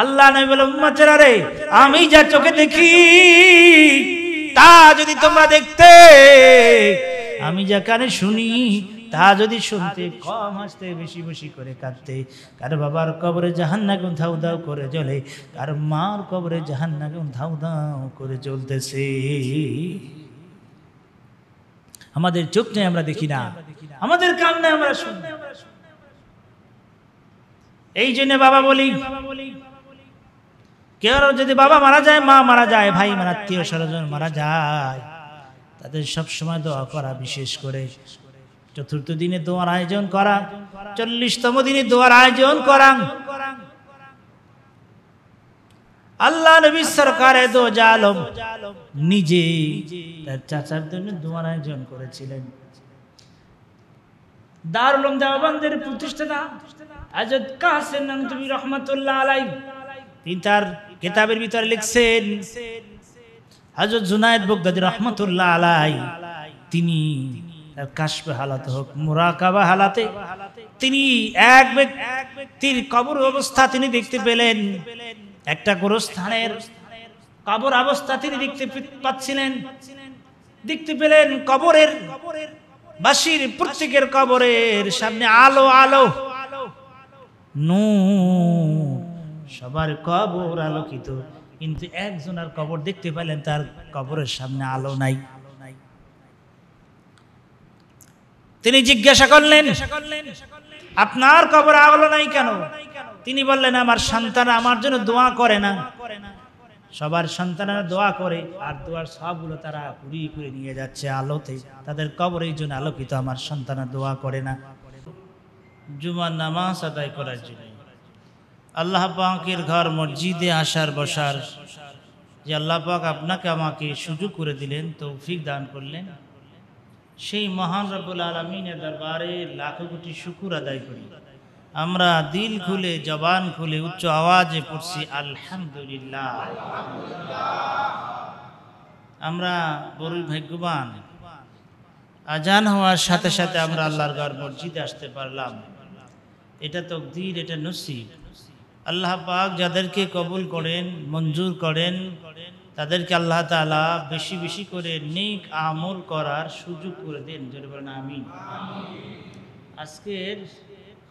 আল্লাহ নবী বলে উম্মাচেরা আমি যা চোখে দেখি তা যদি তোমরা দেখতে আমি যা কানে শুনি তা যদি শুনতে কম হাসতে বেশি বেশি করে কাঁদতে কার বাবার কবরে জাহান না গুন ধাউ ধাউ করে জ্বলে কার মার কবরে জাহান না গুন ধাউ ধাউ করে জ্বলতেছে আমাদের চোখ নেই আমরা দেখি না আমাদের কান নেই আমরা শুনি এই জন্য বাবা বলি বাবা বলি কেউ যদি বাবা মারা যায় মা মারা যায় ভাই মারা আত্মীয় স্বজন মারা যায় তাদের সবসময় দোয়া করা বিশেষ করে চতুর্থ দিনে দোয়ার আয়োজন করা চল্লিশতম দিনে দোয়ার আয়োজন করা আল্লাহ নবী সরকারে দো জালম নিজে তার চাচার জন্য দোয়ার আয়োজন করেছিলেন দারুল দেওয়ানদের প্রতিষ্ঠাতা আজত কাহসেন তুমি রহমতুল্লাহ আলাই তিনি তার কেতাবের ভিতরে লিখছেন হাজর জুনায়দ বগদাদি রহমতুল্লাহ আলাই তিনি কাশবে হালাতে হোক মুরাকাবা হালাতে তিনি এক ব্যক্তির কবর অবস্থা তিনি দেখতে পেলেন একটা স্থানের কবর অবস্থা তিনি দেখতে পাচ্ছিলেন দেখতে পেলেন কবরের বাসির প্রত্যেকের কবরের সামনে আলো আলো নূ সবার কবর আলোকিত কিন্তু একজন আর কবর দেখতে পেলেন তার কবরের সামনে আলো নাই তিনি জিজ্ঞাসা করলেন আপনার কবর আলো নাই কেন তিনি বললেন আমার সন্তান আমার জন্য দোয়া করে না সবার সন্তানরা দোয়া করে আর দোয়ার সবগুলো তারা ঘুরিয়ে ঘুরে নিয়ে যাচ্ছে আলোতে তাদের কবর এই জন্য আলোকিত আমার সন্তানরা দোয়া করে না জুমার নামাজ আদায় করার জন্য আল্লাহ পাকের ঘর মসজিদে আসার বসার যে আল্লাহ পাক আপনাকে আমাকে সুযোগ করে দিলেন তৌফিক দান করলেন সেই মহান রব্বুল আলমিনের দরবারে লাখো কোটি শুকুর আদায় করি আমরা দিল খুলে জবান খুলে উচ্চ আওয়াজে পড়ছি আলহামদুলিল্লাহ আমরা বরুল ভাগ্যবান আজান হওয়ার সাথে সাথে আমরা আল্লাহর ঘর মসজিদে আসতে পারলাম এটা তো দিল এটা নসিব আল্লাহ পাক যাদেরকে কবুল করেন মঞ্জুর করেন তাদেরকে আল্লাহ তালা বেশি বেশি করে নিক আমল করার সুযোগ করে দেন যদি বলেন আমি আজকের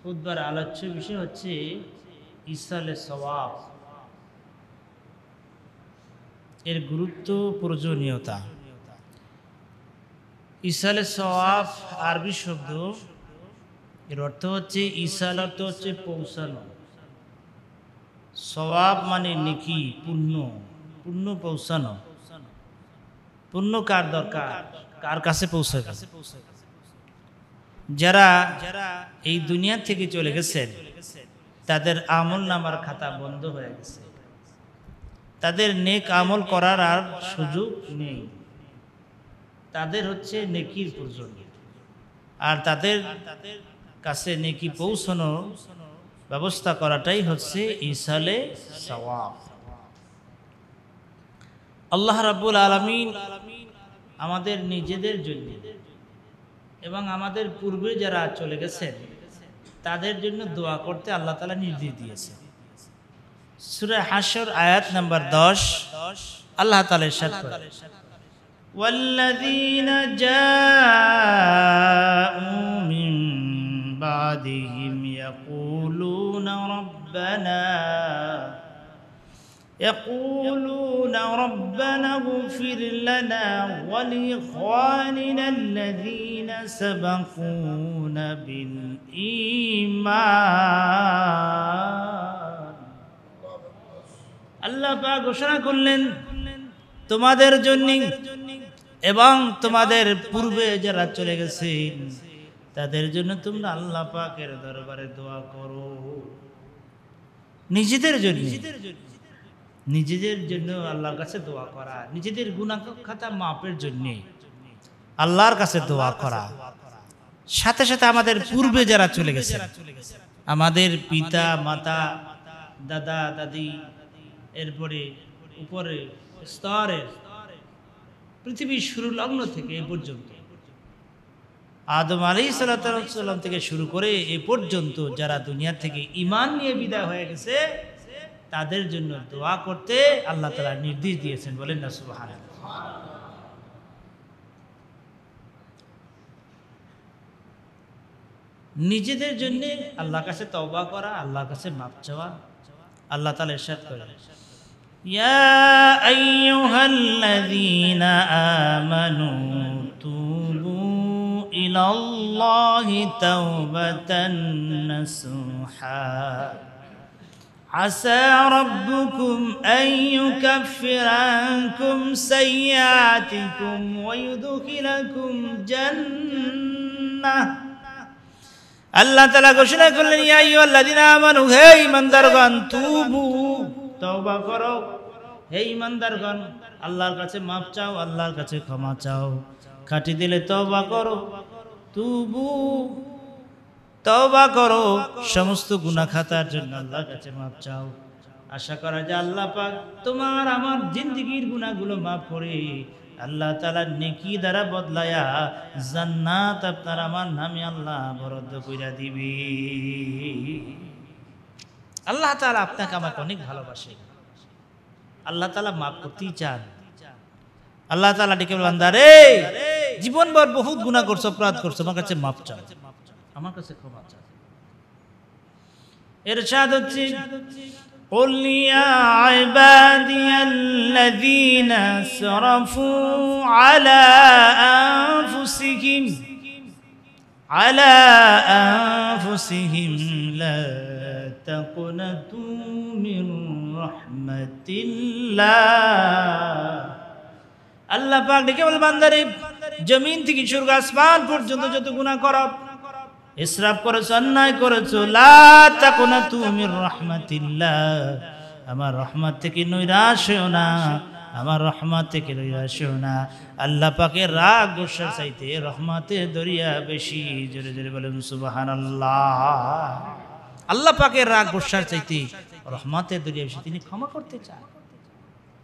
খুদবার আলোচ্য বিষয় হচ্ছে ইসালে সবাব এর গুরুত্ব প্রয়োজনীয়তা ইসালে সওয়াব আরবি শব্দ এর অর্থ হচ্ছে ইসাল অর্থ হচ্ছে পৌঁছানো সবাব মানে নেকি পুণ্য পুণ্য পৌঁছানো পুণ্য কার দরকার কার কাছে পৌঁছে কাছে যারা যারা এই দুনিয়া থেকে চলে গেছেন তাদের আমল নামার খাতা বন্ধ হয়ে গেছে তাদের নেক আমল করার আর সুযোগ নেই তাদের হচ্ছে নেকির প্রয়োজন আর তাদের তাদের কাছে নেকি পৌঁছানো ব্যবস্থা করাটাই হচ্ছে ইসালে সওয়াব আল্লাহ রাবুল আলমিন আমাদের নিজেদের জন্য এবং আমাদের পূর্বে যারা চলে গেছেন তাদের জন্য দোয়া করতে আল্লাহ তালা নির্দেশ দিয়েছে সুরে হাসর আয়াত নাম্বার দশ আল্লাহ তালের সাথে يقولون ربنا اغفر لنا ولإخواننا الذين سبقونا بالإيمان আল্লাহ পাক ঘোষণা করলেন তোমাদের জন্য এবং তোমাদের পূর্বে যারা চলে গেছেন তাদের জন্য তোমরা আল্লাহ পাকের দরবারে দোয়া করো নিজেদের জন্য নিজেদের জন্য নিজেদের জন্য আল্লাহর কাছে দোয়া করা নিজেদের গুণাখাতা মাপের জন্যে আল্লাহর কাছে দোয়া করা সাথে সাথে আমাদের পূর্বে যারা চলে গেছে আমাদের পিতা মাতা দাদা দাদি এরপরে উপরে স্তরের পৃথিবীর শুরু লগ্ন থেকে এ পর্যন্ত আদম আলী সাল্লাম থেকে শুরু করে এ পর্যন্ত যারা দুনিয়া থেকে ইমান নিয়ে বিদায় হয়ে গেছে তাদের জন্য দোয়া করতে আল্লাহ তালা নির্দেশ দিয়েছেন বলেন না সুবাহান নিজেদের জন্য আল্লাহ কাছে তবা করা আল্লাহ কাছে মাপ চাওয়া আল্লাহ তালা এরশাদ করেন يا أيها الذين عسى ربكم أن يكفر عنكم سيئاتكم ويدخلكم جنة আল্লাহ তালা ঘোষণা করলেন ইয়াইয়াল্লাদিন আমানু হে ইমানদারগণ তুবু তওবা করো হে ইমানদারগণ আল্লাহর কাছে মাপ চাও আল্লাহর কাছে ক্ষমা চাও খাটি দিলে তওবা করো তুবু তওবা করো সমস্ত গুনা খাতার জন্য আল্লাহর কাছে মাপ চাও আশা করা যায় আল্লাহ পাক তোমার আমার জিন্দগির গুণাগুলো মাফ করে আল্লাহ তালা নেকি দ্বারা বদলায়া জান্নাত আপনার আমার নামে আল্লাহ বরাদ্দ কইরা দিবি আল্লাহ তালা আপনাকে আমাকে অনেক ভালোবাসে আল্লাহ তালা মাফ করতেই চান আল্লাহ তালা ডেকে বলবেন জীবনভর বহুত গুণা করছো অপরাধ করছো আমার কাছে মাপ চাও আমার কাছে ক্ষমা চাই এরশাদ হচ্ছে قل يا عبادي الذين سرفوا على أنفسهم على أنفسهم لا تقنطوا من رحمة الله আল্লাহ পাক ডেকে বল বান্দারে জমিন থেকে স্বর্গ আসমান পর্যন্ত যত গুণা করব ইসরাফ করেছো অন্যায় করেছো লাকুনা তুমি রহমাতিল্লাহ আমার রহমত থেকে নৈরাশ হও না আমার রহমত থেকে নৈরাশ হও না আল্লাহ পাকে রাগ গোসা চাইতে রহমতে দরিয়া বেশি জোরে জোরে বলেন সুবাহান আল্লাহ আল্লাহ পাকে রাগ গোসার চাইতে রহমতে দরিয়া বেশি তিনি ক্ষমা করতে চান